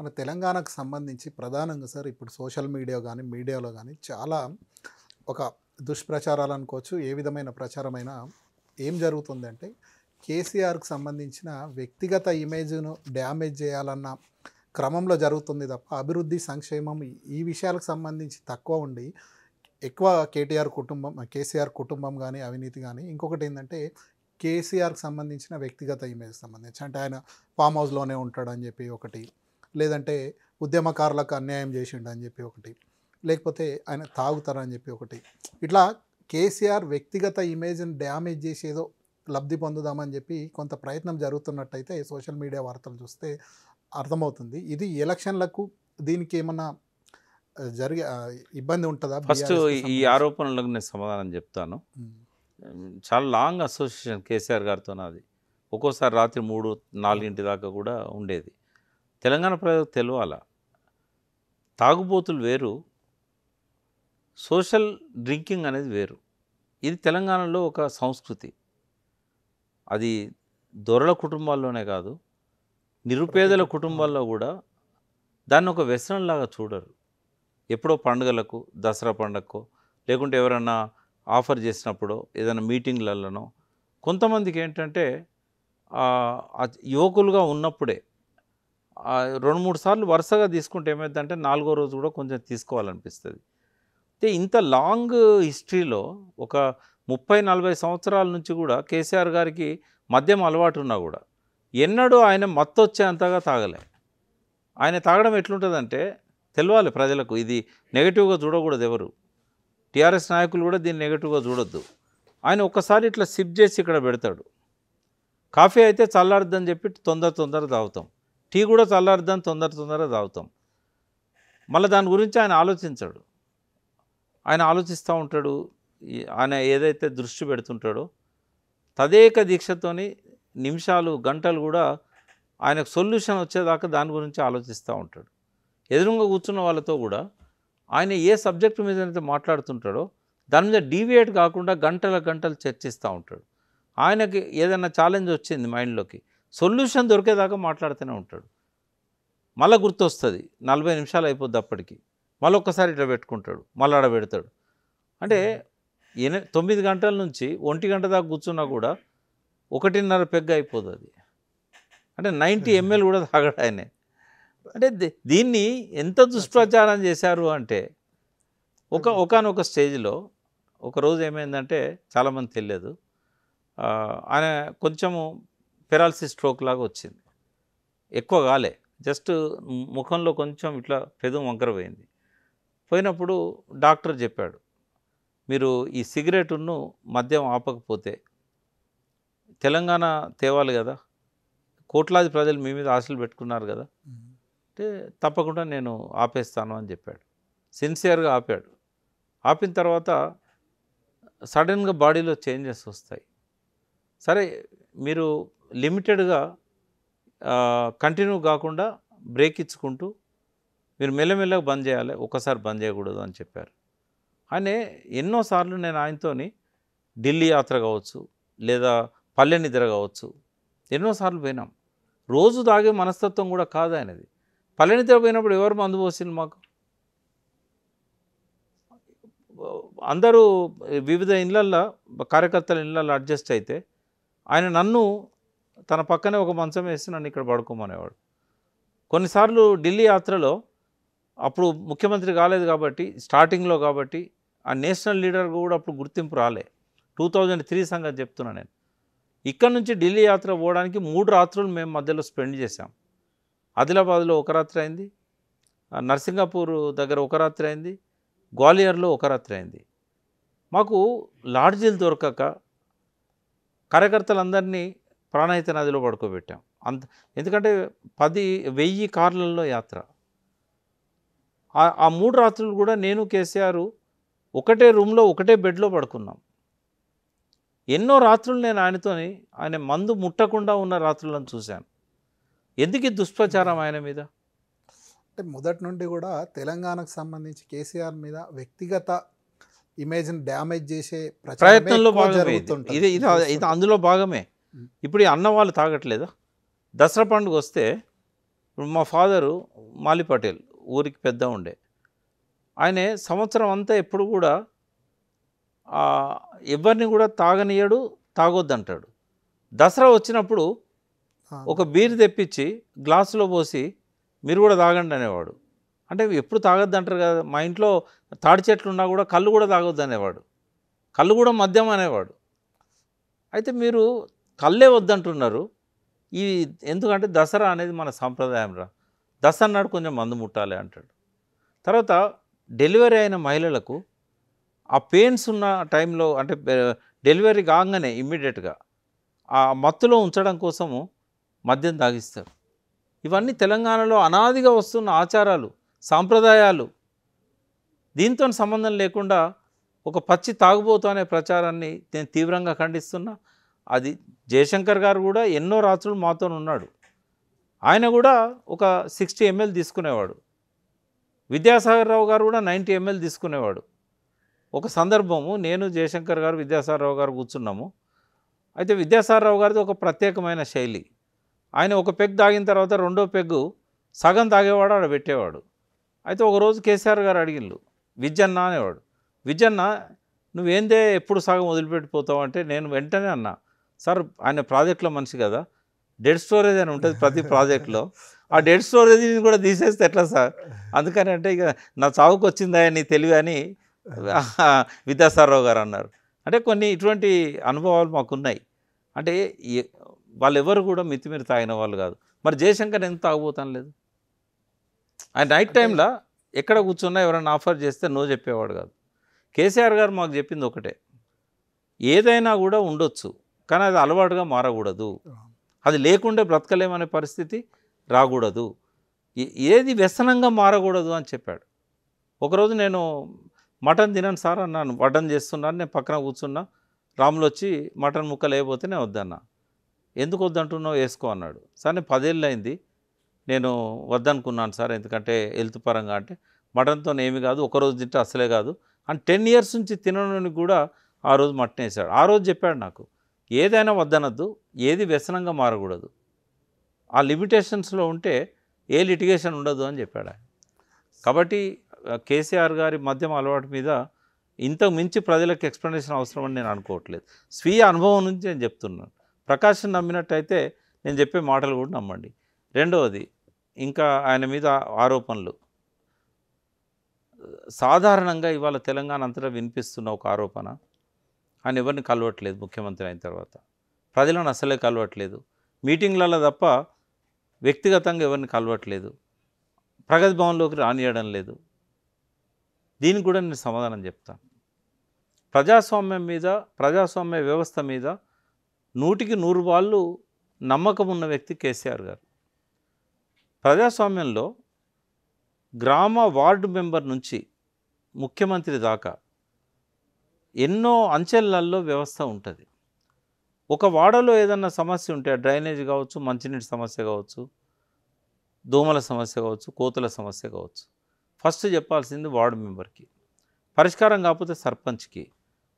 మన తెలంగాణకు సంబంధించి ప్రధానంగా సార్ ఇప్పుడు సోషల్ మీడియా కానీ మీడియాలో కానీ చాలా ఒక దుష్ప్రచారాలు అనుకోవచ్చు ఏ విధమైన ప్రచారమైనా ఏం జరుగుతుందంటే కేసీఆర్కు సంబంధించిన వ్యక్తిగత ఇమేజ్ను డ్యామేజ్ చేయాలన్న క్రమంలో జరుగుతుంది తప్ప అభివృద్ధి సంక్షేమం ఈ విషయాలకు సంబంధించి తక్కువ ఉండి ఎక్కువ కేటీఆర్ కుటుంబం కేసీఆర్ కుటుంబం కానీ అవినీతి కానీ ఇంకొకటి ఏంటంటే కేసీఆర్కి సంబంధించిన వ్యక్తిగత ఇమేజ్ సంబంధించి అంటే ఆయన ఫామ్ హౌస్లోనే ఉంటాడని చెప్పి ఒకటి లేదంటే ఉద్యమకారులకు అన్యాయం చేసిండు అని చెప్పి ఒకటి లేకపోతే ఆయన తాగుతారని చెప్పి ఒకటి ఇట్లా కేసీఆర్ వ్యక్తిగత ఇమేజ్ని డ్యామేజ్ చేసేదో లబ్ధి పొందుదామని చెప్పి కొంత ప్రయత్నం జరుగుతున్నట్టయితే సోషల్ మీడియా వార్తలు చూస్తే అర్థమవుతుంది ఇది ఎలక్షన్లకు దీనికి ఏమన్నా జరిగే ఇబ్బంది ఉంటుందా ఫస్ట్ ఈ ఆరోపణలకు నేను సమాధానం చెప్తాను చాలా లాంగ్ అసోసియేషన్ కేసీఆర్ గారితో నాది ఒక్కోసారి రాత్రి మూడు నాలుగింటి దాకా కూడా ఉండేది తెలంగాణ ప్రజలకు తెలియాల తాగుబోతులు వేరు సోషల్ డ్రింకింగ్ అనేది వేరు ఇది తెలంగాణలో ఒక సంస్కృతి అది దొరల కుటుంబాల్లోనే కాదు నిరుపేదల కుటుంబాల్లో కూడా దాన్ని ఒక వ్యసనంలాగా చూడరు ఎప్పుడో పండుగలకు దసరా పండగకో లేకుంటే ఎవరైనా ఆఫర్ చేసినప్పుడో ఏదైనా మీటింగ్లలోనో కొంతమందికి ఏంటంటే యువకులుగా ఉన్నప్పుడే రెండు మూడు సార్లు వరుసగా తీసుకుంటే ఏమైందంటే నాలుగో రోజు కూడా కొంచెం తీసుకోవాలనిపిస్తుంది అయితే ఇంత లాంగ్ హిస్టరీలో ఒక ముప్పై నలభై సంవత్సరాల నుంచి కూడా కేసీఆర్ గారికి మద్యం అలవాటు ఉన్నా కూడా ఎన్నడూ ఆయన వచ్చేంతగా తాగలే ఆయన తాగడం ఎట్లుంటుందంటే తెలవాలి ప్రజలకు ఇది నెగిటివ్గా చూడకూడదు ఎవరు టీఆర్ఎస్ నాయకులు కూడా దీన్ని నెగిటివ్గా చూడొద్దు ఆయన ఒక్కసారి ఇట్లా సిప్ చేసి ఇక్కడ పెడతాడు కాఫీ అయితే చల్లారద్దని చెప్పి తొందర తొందర తాగుతాం టీ కూడా చల్లారుద్దని తొందర తొందర తాగుతాం మళ్ళీ దాని గురించి ఆయన ఆలోచించాడు ఆయన ఆలోచిస్తూ ఉంటాడు ఆయన ఏదైతే దృష్టి పెడుతుంటాడో తదేక దీక్షతోని నిమిషాలు గంటలు కూడా ఆయనకు సొల్యూషన్ వచ్చేదాకా దాని గురించి ఆలోచిస్తూ ఉంటాడు ఎదురుగా కూర్చున్న వాళ్ళతో కూడా ఆయన ఏ సబ్జెక్ట్ మీద అయితే మాట్లాడుతుంటాడో దాని మీద డీవియేట్ కాకుండా గంటల గంటలు చర్చిస్తూ ఉంటాడు ఆయనకి ఏదైనా ఛాలెంజ్ వచ్చింది మైండ్లోకి సొల్యూషన్ దొరికేదాకా మాట్లాడుతూనే ఉంటాడు మళ్ళీ గుర్తొస్తుంది నలభై నిమిషాలు అయిపోద్ది అప్పటికి మళ్ళీ ఒక్కసారి ఇట్లా పెట్టుకుంటాడు మళ్ళీ అడబెడతాడు పెడతాడు అంటే ఎన తొమ్మిది గంటల నుంచి ఒంటి గంట దాకా కూర్చున్నా కూడా ఒకటిన్నర పెగ్గ అయిపోదు అది అంటే నైంటీ ఎంఎల్ కూడా తాగడు ఆయనే అంటే దీన్ని ఎంత దుష్ప్రచారం చేశారు అంటే ఒక ఒకనొక స్టేజ్లో ఒకరోజు ఏమైందంటే చాలామంది తెలియదు ఆయన కొంచెము పెరాలసిస్ స్ట్రోక్ లాగా వచ్చింది ఎక్కువ కాలే జస్ట్ ముఖంలో కొంచెం ఇట్లా పెదం వంకర పోయింది పోయినప్పుడు డాక్టర్ చెప్పాడు మీరు ఈ సిగరెట్ను మద్యం ఆపకపోతే తెలంగాణ తేవాలి కదా కోట్లాది ప్రజలు మీ మీద ఆశలు పెట్టుకున్నారు కదా అంటే తప్పకుండా నేను ఆపేస్తాను అని చెప్పాడు సిన్సియర్గా ఆపాడు ఆపిన తర్వాత సడన్గా బాడీలో చేంజెస్ వస్తాయి సరే మీరు లిమిటెడ్గా కంటిన్యూ కాకుండా బ్రేక్ ఇచ్చుకుంటూ మీరు మెల్లమెల్లగా బంద్ చేయాలి ఒకసారి బంద్ చేయకూడదు అని చెప్పారు ఆయన ఎన్నోసార్లు నేను ఆయనతో ఢిల్లీ యాత్ర కావచ్చు లేదా పల్లె నిద్ర కావచ్చు ఎన్నోసార్లు పోయినాం రోజు తాగే మనస్తత్వం కూడా కాదు ఆయనది పల్లె నిద్ర పోయినప్పుడు ఎవరు మందు పోసింది మాకు అందరూ వివిధ ఇళ్ళల్లో కార్యకర్తల ఇళ్ళల్లో అడ్జస్ట్ అయితే ఆయన నన్ను తన పక్కనే ఒక మంచం వేసి నన్ను ఇక్కడ పడుకోమనేవాడు కొన్నిసార్లు ఢిల్లీ యాత్రలో అప్పుడు ముఖ్యమంత్రి కాలేదు కాబట్టి స్టార్టింగ్లో కాబట్టి ఆ నేషనల్ లీడర్ కూడా అప్పుడు గుర్తింపు రాలే టూ థౌజండ్ త్రీ సంగతి చెప్తున్నా నేను ఇక్కడ నుంచి ఢిల్లీ యాత్ర పోవడానికి మూడు రాత్రులు మేము మధ్యలో స్పెండ్ చేశాం ఆదిలాబాద్లో ఒక రాత్రి అయింది నర్సింగాపూర్ దగ్గర ఒక రాత్రి అయింది గ్వాలియర్లో ఒక రాత్రి అయింది మాకు లాడ్జీలు దొరకక కార్యకర్తలందరినీ ప్రాణహిత నదిలో పడుకోబెట్టాం అంత ఎందుకంటే పది వెయ్యి కార్లలో యాత్ర ఆ మూడు రాత్రులు కూడా నేను కేసీఆర్ ఒకటే రూమ్లో ఒకటే బెడ్లో పడుకున్నాం ఎన్నో రాత్రులు నేను ఆయనతోని ఆయన మందు ముట్టకుండా ఉన్న రాత్రులను చూశాను ఎందుకు దుష్ప్రచారం ఆయన మీద అంటే మొదటి నుండి కూడా తెలంగాణకు సంబంధించి కేసీఆర్ మీద వ్యక్తిగత ఇమేజ్ని డ్యామేజ్ చేసే ప్రయత్నంలో భాగమే ఇది ఇది అందులో భాగమే ఇప్పుడు ఈ అన్న వాళ్ళు తాగట్లేదా దసరా పండుగ వస్తే మా ఫాదరు మాలి పటేల్ ఊరికి పెద్ద ఉండే ఆయన సంవత్సరం అంతా ఎప్పుడు కూడా ఎవరిని కూడా తాగొద్దు తాగొద్దంటాడు దసరా వచ్చినప్పుడు ఒక బీర్ తెప్పించి గ్లాసులో పోసి మీరు కూడా తాగండి అనేవాడు అంటే ఎప్పుడు తాగొద్దు అంటారు కదా మా ఇంట్లో తాడి చెట్లు ఉన్నా కూడా కళ్ళు కూడా తాగొద్దు అనేవాడు కళ్ళు కూడా మద్యం అనేవాడు అయితే మీరు కళ్ళే వద్దంటున్నారు ఈ ఎందుకంటే దసరా అనేది మన సాంప్రదాయం రా దసరా నాడు కొంచెం మందు ముట్టాలి అంటాడు తర్వాత డెలివరీ అయిన మహిళలకు ఆ పెయిన్స్ ఉన్న టైంలో అంటే డెలివరీ కాగానే ఇమ్మీడియట్గా ఆ మత్తులో ఉంచడం కోసము మద్యం తాగిస్తారు ఇవన్నీ తెలంగాణలో అనాదిగా వస్తున్న ఆచారాలు సాంప్రదాయాలు దీంతో సంబంధం లేకుండా ఒక పచ్చి తాగుబోతు అనే ప్రచారాన్ని నేను తీవ్రంగా ఖండిస్తున్నా అది జయశంకర్ గారు కూడా ఎన్నో రాత్రులు మాతో ఉన్నాడు ఆయన కూడా ఒక సిక్స్టీ ఎంఎల్ తీసుకునేవాడు విద్యాసాగర్ రావు గారు కూడా నైంటీ ఎంఎల్ తీసుకునేవాడు ఒక సందర్భము నేను జయశంకర్ గారు విద్యాసాగర్ రావు గారు కూర్చున్నాము అయితే విద్యాసాగర్ రావు గారిది ఒక ప్రత్యేకమైన శైలి ఆయన ఒక పెగ్ తాగిన తర్వాత రెండో పెగ్గు సగం తాగేవాడు ఆడ పెట్టేవాడు అయితే ఒకరోజు కేసీఆర్ గారు అడిగిళ్ళు విజ్జన్న అనేవాడు విజ్జన్న నువ్వేందే ఎప్పుడు సగం వదిలిపెట్టిపోతావు అంటే నేను వెంటనే అన్నా సార్ ఆయన ప్రాజెక్ట్లో మనిషి కదా డెడ్ స్టోరేజ్ అని ఉంటుంది ప్రతి ప్రాజెక్ట్లో ఆ డెడ్ స్టోరేజ్ కూడా తీసేస్తే ఎట్లా సార్ అందుకని అంటే ఇక నా చావుకు వచ్చిందా నీ తెలివి అని విద్యాసారావు గారు అన్నారు అంటే కొన్ని ఇటువంటి అనుభవాలు మాకున్నాయి అంటే వాళ్ళు ఎవరు కూడా మితిమీరి తాగిన వాళ్ళు కాదు మరి జయశంకర్ ఎంత తాగబోతాను లేదు ఆయన నైట్ టైంలో ఎక్కడ కూర్చున్నా ఎవరైనా ఆఫర్ చేస్తే నో చెప్పేవాడు కాదు కేసీఆర్ గారు మాకు చెప్పింది ఒకటే ఏదైనా కూడా ఉండొచ్చు కానీ అది అలవాటుగా మారకూడదు అది లేకుండా బ్రతకలేమనే పరిస్థితి రాకూడదు ఏది వ్యసనంగా మారకూడదు అని చెప్పాడు ఒకరోజు నేను మటన్ తినను సార్ అన్నాను మటన్ చేస్తున్నాను నేను పక్కన కూర్చున్నా రాములు వచ్చి మటన్ ముక్క లేకపోతే నేను వద్దన్నా ఎందుకు వద్దంటున్నావు వేసుకో అన్నాడు సార్ నేను పదేళ్ళు అయింది నేను వద్దనుకున్నాను సార్ ఎందుకంటే హెల్త్ పరంగా అంటే మటన్తో ఏమి కాదు ఒకరోజు తింటే అసలే కాదు అండ్ టెన్ ఇయర్స్ నుంచి తినడానికి కూడా ఆ రోజు మటన్ వేసాడు ఆ రోజు చెప్పాడు నాకు ఏదైనా వద్దనద్దు ఏది వ్యసనంగా మారకూడదు ఆ లిమిటేషన్స్లో ఉంటే ఏ లిటిగేషన్ ఉండదు అని చెప్పాడు ఆయన కాబట్టి కేసీఆర్ గారి మద్యం అలవాటు మీద ఇంతకు మించి ప్రజలకు ఎక్స్ప్లెనేషన్ అవసరం అని నేను అనుకోవట్లేదు స్వీయ అనుభవం నుంచి నేను చెప్తున్నాను ప్రకాశం నమ్మినట్టయితే నేను చెప్పే మాటలు కూడా నమ్మండి రెండవది ఇంకా ఆయన మీద ఆరోపణలు సాధారణంగా ఇవాళ తెలంగాణ అంతటా వినిపిస్తున్న ఒక ఆరోపణ ఆయన ఎవరిని కలవట్లేదు ముఖ్యమంత్రి అయిన తర్వాత ప్రజలను అసలే కలవట్లేదు మీటింగ్లలో తప్ప వ్యక్తిగతంగా ఎవరిని కలవట్లేదు ప్రగతి భవన్లోకి రానియడం లేదు దీనికి కూడా నేను సమాధానం చెప్తాను ప్రజాస్వామ్యం మీద ప్రజాస్వామ్య వ్యవస్థ మీద నూటికి నూరు వాళ్ళు నమ్మకం ఉన్న వ్యక్తి కేసీఆర్ గారు ప్రజాస్వామ్యంలో గ్రామ వార్డు మెంబర్ నుంచి ముఖ్యమంత్రి దాకా ఎన్నో అంచెలల్లో వ్యవస్థ ఉంటుంది ఒక వాడలో ఏదన్నా సమస్య ఉంటే డ్రైనేజ్ కావచ్చు మంచినీటి సమస్య కావచ్చు దోమల సమస్య కావచ్చు కోతుల సమస్య కావచ్చు ఫస్ట్ చెప్పాల్సింది వార్డు మెంబర్కి పరిష్కారం కాకపోతే సర్పంచ్కి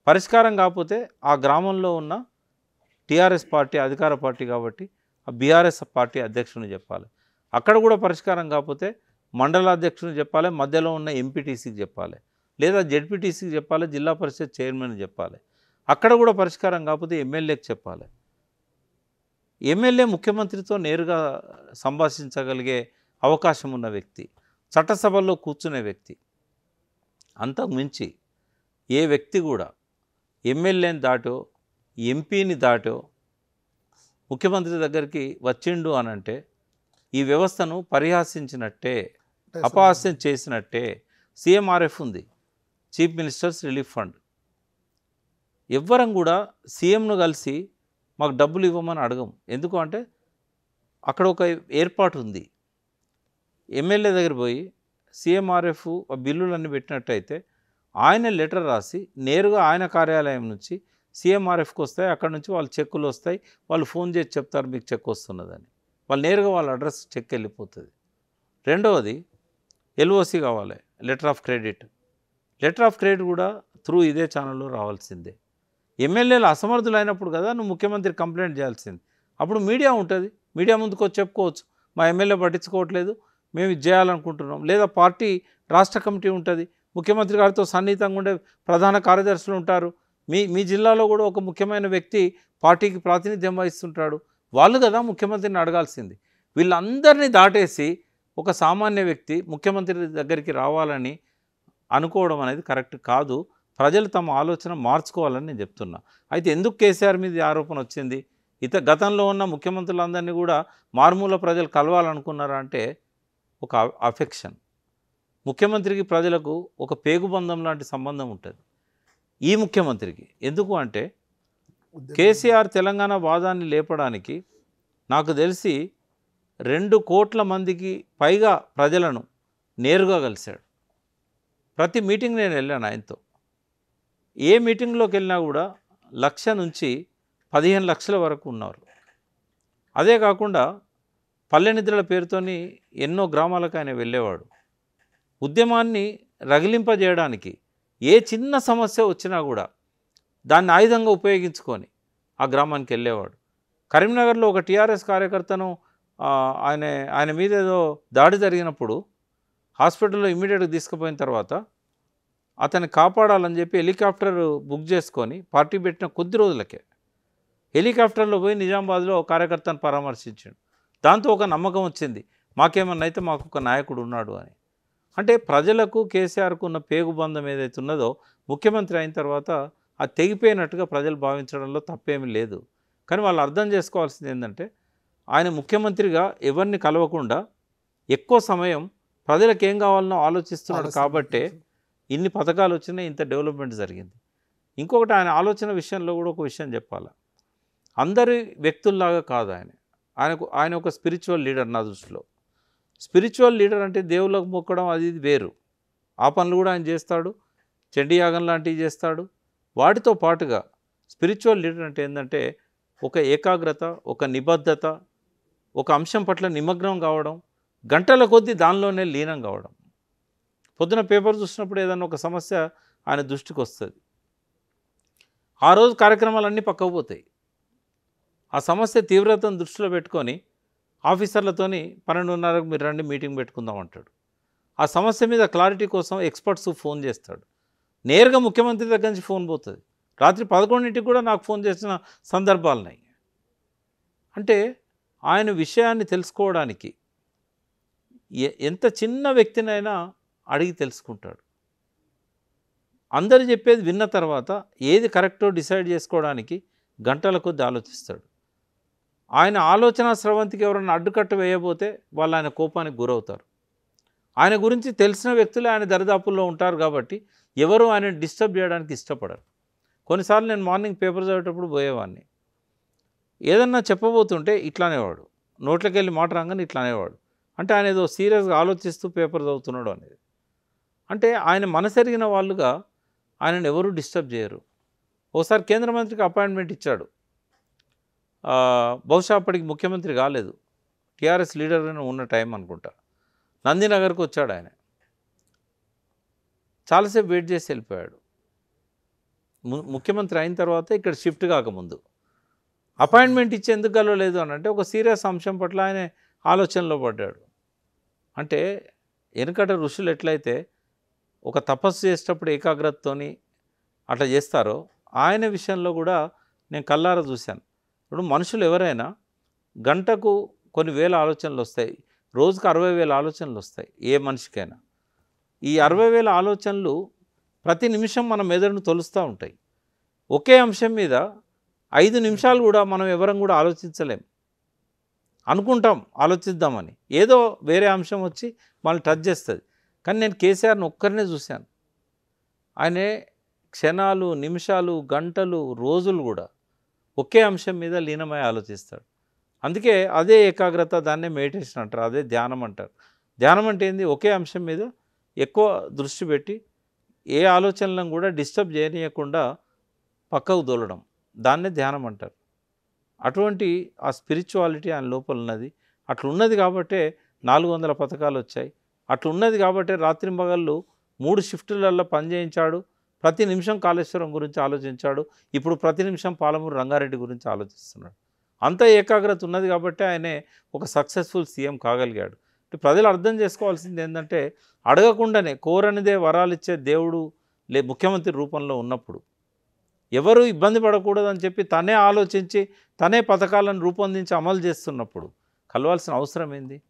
పరిష్కారం కాకపోతే ఆ గ్రామంలో ఉన్న టీఆర్ఎస్ పార్టీ అధికార పార్టీ కాబట్టి ఆ బీఆర్ఎస్ పార్టీ అధ్యక్షుని చెప్పాలి అక్కడ కూడా పరిష్కారం కాకపోతే మండల అధ్యక్షుని చెప్పాలి మధ్యలో ఉన్న ఎంపీటీసీకి చెప్పాలి లేదా జెడ్పీటీసీకి చెప్పాలి జిల్లా పరిషత్ చైర్మన్ చెప్పాలి అక్కడ కూడా పరిష్కారం కాకపోతే ఎమ్మెల్యేకి చెప్పాలి ఎమ్మెల్యే ముఖ్యమంత్రితో నేరుగా సంభాషించగలిగే అవకాశం ఉన్న వ్యక్తి చట్టసభల్లో కూర్చునే వ్యక్తి అంతకు మించి ఏ వ్యక్తి కూడా ఎమ్మెల్యేని దాటో ఎంపీని దాటో ముఖ్యమంత్రి దగ్గరికి వచ్చిండు అని అంటే ఈ వ్యవస్థను పరిహాసించినట్టే అపహాస్యం చేసినట్టే సీఎంఆర్ఎఫ్ ఉంది చీఫ్ మినిస్టర్స్ రిలీఫ్ ఫండ్ ఎవ్వరం కూడా సీఎంను కలిసి మాకు డబ్బులు ఇవ్వమని అడగం ఎందుకు అంటే అక్కడ ఒక ఏర్పాటు ఉంది ఎమ్మెల్యే దగ్గర పోయి సీఎంఆర్ఎఫ్ బిల్లులన్నీ పెట్టినట్టయితే ఆయన లెటర్ రాసి నేరుగా ఆయన కార్యాలయం నుంచి సీఎంఆర్ఎఫ్కి వస్తాయి అక్కడ నుంచి వాళ్ళు చెక్కులు వస్తాయి వాళ్ళు ఫోన్ చేసి చెప్తారు మీకు చెక్ వస్తున్నదని వాళ్ళు నేరుగా వాళ్ళ అడ్రస్ చెక్ వెళ్ళిపోతుంది రెండవది ఎల్ఓసి కావాలి letter of credit letter of credit కూడా త్రూ ఇదే ఛానల్లో రావాల్సిందే ఎమ్మెల్యేలు అసమర్థులైనప్పుడు కదా నువ్వు ముఖ్యమంత్రి కంప్లైంట్ చేయాల్సింది అప్పుడు మీడియా ఉంటుంది మీడియా ముందుకు వచ్చి చెప్పుకోవచ్చు మా ఎమ్మెల్యే పట్టించుకోవట్లేదు మేము ఇది చేయాలనుకుంటున్నాం లేదా పార్టీ రాష్ట్ర కమిటీ ఉంటుంది ముఖ్యమంత్రి గారితో సన్నిహితంగా ఉండే ప్రధాన కార్యదర్శులు ఉంటారు మీ మీ జిల్లాలో కూడా ఒక ముఖ్యమైన వ్యక్తి పార్టీకి ప్రాతినిధ్యం వహిస్తుంటాడు వాళ్ళు కదా ముఖ్యమంత్రిని అడగాల్సింది వీళ్ళందరినీ దాటేసి ఒక సామాన్య వ్యక్తి ముఖ్యమంత్రి దగ్గరికి రావాలని అనుకోవడం అనేది కరెక్ట్ కాదు ప్రజలు తమ ఆలోచన మార్చుకోవాలని నేను చెప్తున్నా అయితే ఎందుకు కేసీఆర్ మీద ఆరోపణ వచ్చింది ఇత గతంలో ఉన్న ముఖ్యమంత్రులందరినీ కూడా మారుమూల ప్రజలు కలవాలనుకున్నారా అంటే ఒక అఫెక్షన్ ముఖ్యమంత్రికి ప్రజలకు ఒక పేగుబంధం లాంటి సంబంధం ఉంటుంది ఈ ముఖ్యమంత్రికి ఎందుకు అంటే కేసీఆర్ తెలంగాణ వాదాన్ని లేపడానికి నాకు తెలిసి రెండు కోట్ల మందికి పైగా ప్రజలను నేరుగా కలిశాడు ప్రతి మీటింగ్ నేను వెళ్ళాను ఆయనతో ఏ మీటింగ్లోకి వెళ్ళినా కూడా లక్ష నుంచి పదిహేను లక్షల వరకు ఉన్నారు అదే కాకుండా పల్లె నిద్రల పేరుతోని ఎన్నో గ్రామాలకు ఆయన వెళ్ళేవాడు ఉద్యమాన్ని రగిలింపజేయడానికి ఏ చిన్న సమస్య వచ్చినా కూడా దాన్ని ఆయుధంగా ఉపయోగించుకొని ఆ గ్రామానికి వెళ్ళేవాడు కరీంనగర్లో ఒక టీఆర్ఎస్ కార్యకర్తను ఆయన ఆయన మీద ఏదో దాడి జరిగినప్పుడు హాస్పిటల్లో ఇమీడియట్గా తీసుకుపోయిన తర్వాత అతన్ని కాపాడాలని చెప్పి హెలికాప్టర్ బుక్ చేసుకొని పార్టీ పెట్టిన కొద్ది రోజులకే హెలికాప్టర్లో పోయి నిజామాబాద్లో ఒక కార్యకర్తను పరామర్శించాడు దాంతో ఒక నమ్మకం వచ్చింది మాకేమన్నా అయితే మాకు ఒక నాయకుడు ఉన్నాడు అని అంటే ప్రజలకు కేసీఆర్కు ఉన్న పేగుబంధం ఏదైతే ఉన్నదో ముఖ్యమంత్రి అయిన తర్వాత అది తెగిపోయినట్టుగా ప్రజలు భావించడంలో తప్పేమీ లేదు కానీ వాళ్ళు అర్థం చేసుకోవాల్సింది ఏంటంటే ఆయన ముఖ్యమంత్రిగా ఎవరిని కలవకుండా ఎక్కువ సమయం ప్రజలకు ఏం కావాలనో ఆలోచిస్తున్నాడు కాబట్టే ఇన్ని పథకాలు వచ్చినాయి ఇంత డెవలప్మెంట్ జరిగింది ఇంకొకటి ఆయన ఆలోచన విషయంలో కూడా ఒక విషయం చెప్పాలి అందరి వ్యక్తుల్లాగా కాదు ఆయన ఆయనకు ఆయన ఒక స్పిరిచువల్ లీడర్ నా దృష్టిలో స్పిరిచువల్ లీడర్ అంటే దేవుళ్ళకు మొక్కడం అది ఇది వేరు ఆ పనులు కూడా ఆయన చేస్తాడు చండీయాగం లాంటివి చేస్తాడు వాటితో పాటుగా స్పిరిచువల్ లీడర్ అంటే ఏంటంటే ఒక ఏకాగ్రత ఒక నిబద్ధత ఒక అంశం పట్ల నిమగ్నం కావడం గంటల కొద్దీ దానిలోనే లీనం కావడం పొద్దున పేపర్ చూసినప్పుడు ఏదైనా ఒక సమస్య ఆయన దృష్టికి వస్తుంది ఆ రోజు కార్యక్రమాలన్నీ పక్కకు పోతాయి ఆ సమస్య తీవ్రతను దృష్టిలో పెట్టుకొని ఆఫీసర్లతోని పన్నెండున్నరకు మీరు రండి మీటింగ్ పెట్టుకుందాం అంటాడు ఆ సమస్య మీద క్లారిటీ కోసం ఎక్స్పర్ట్స్ ఫోన్ చేస్తాడు నేరుగా ముఖ్యమంత్రి దగ్గర నుంచి ఫోన్ పోతుంది రాత్రి పదకొండింటికి కూడా నాకు ఫోన్ చేసిన సందర్భాలున్నాయి అంటే ఆయన విషయాన్ని తెలుసుకోవడానికి ఎంత చిన్న వ్యక్తినైనా అడిగి తెలుసుకుంటాడు అందరు చెప్పేది విన్న తర్వాత ఏది కరెక్టో డిసైడ్ చేసుకోవడానికి గంటల కొద్ది ఆలోచిస్తాడు ఆయన ఆలోచన స్రవంతికి ఎవరైనా అడ్డుకట్ట వేయబోతే వాళ్ళు ఆయన కోపానికి గురవుతారు ఆయన గురించి తెలిసిన వ్యక్తులు ఆయన దరిదాపుల్లో ఉంటారు కాబట్టి ఎవరు ఆయన డిస్టర్బ్ చేయడానికి ఇష్టపడరు కొన్నిసార్లు నేను మార్నింగ్ పేపర్ చదివేటప్పుడు పోయేవాడిని ఏదన్నా చెప్పబోతుంటే ఇట్లానేవాడు నోట్లకి వెళ్ళి మాట రాగానే ఇట్లానేవాడు అంటే ఆయన ఏదో సీరియస్గా ఆలోచిస్తూ పేపర్ చదువుతున్నాడు అనేది అంటే ఆయన మనసెరిగిన వాళ్ళుగా ఆయనను ఎవరు డిస్టర్బ్ చేయరు ఓసారి కేంద్ర మంత్రికి అపాయింట్మెంట్ ఇచ్చాడు బహుశా అప్పటికి ముఖ్యమంత్రి కాలేదు టీఆర్ఎస్ లీడర్ ఉన్న టైం అనుకుంటా నందినగర్కి వచ్చాడు ఆయన చాలాసేపు వెయిట్ చేసి వెళ్ళిపోయాడు ముఖ్యమంత్రి అయిన తర్వాత ఇక్కడ షిఫ్ట్ కాకముందు అపాయింట్మెంట్ ఇచ్చేందుకు లేదు అని అంటే ఒక సీరియస్ అంశం పట్ల ఆయన ఆలోచనలో పడ్డాడు అంటే వెనుకట ఋషులు ఎట్లయితే ఒక తపస్సు చేసేటప్పుడు ఏకాగ్రతతోని అట్లా చేస్తారో ఆయన విషయంలో కూడా నేను కల్లారా చూశాను ఇప్పుడు మనుషులు ఎవరైనా గంటకు కొన్ని వేల ఆలోచనలు వస్తాయి రోజుకు అరవై వేల ఆలోచనలు వస్తాయి ఏ మనిషికైనా ఈ అరవై వేల ఆలోచనలు ప్రతి నిమిషం మన మెదడును తొలుస్తూ ఉంటాయి ఒకే అంశం మీద ఐదు నిమిషాలు కూడా మనం ఎవరం కూడా ఆలోచించలేం అనుకుంటాం ఆలోచిద్దామని ఏదో వేరే అంశం వచ్చి మళ్ళీ టచ్ చేస్తుంది కానీ నేను కేసీఆర్ని ఒక్కరినే చూశాను ఆయనే క్షణాలు నిమిషాలు గంటలు రోజులు కూడా ఒకే అంశం మీద లీనమై ఆలోచిస్తాడు అందుకే అదే ఏకాగ్రత దాన్నే మెడిటేషన్ అంటారు అదే ధ్యానం అంటారు ధ్యానం అంటే ఏంది ఒకే అంశం మీద ఎక్కువ దృష్టి పెట్టి ఏ ఆలోచనలను కూడా డిస్టర్బ్ చేయనీయకుండా పక్కకు దొలడం దాన్నే ధ్యానం అంటారు అటువంటి ఆ స్పిరిచువాలిటీ ఆయన లోపల ఉన్నది అట్లున్నది కాబట్టే నాలుగు వందల పథకాలు వచ్చాయి అట్లున్నది కాబట్టే మగళ్ళు మూడు షిఫ్టులలో పనిచేయించాడు ప్రతి నిమిషం కాళేశ్వరం గురించి ఆలోచించాడు ఇప్పుడు ప్రతి నిమిషం పాలమూరు రంగారెడ్డి గురించి ఆలోచిస్తున్నాడు అంత ఏకాగ్రత ఉన్నది కాబట్టి ఆయనే ఒక సక్సెస్ఫుల్ సీఎం కాగలిగాడు ప్రజలు అర్థం చేసుకోవాల్సింది ఏంటంటే అడగకుండానే కోరనిదే వరాలిచ్చే దేవుడు లే ముఖ్యమంత్రి రూపంలో ఉన్నప్పుడు ఎవరు ఇబ్బంది పడకూడదని చెప్పి తనే ఆలోచించి తనే పథకాలను రూపొందించి అమలు చేస్తున్నప్పుడు కలవాల్సిన అవసరం ఏంది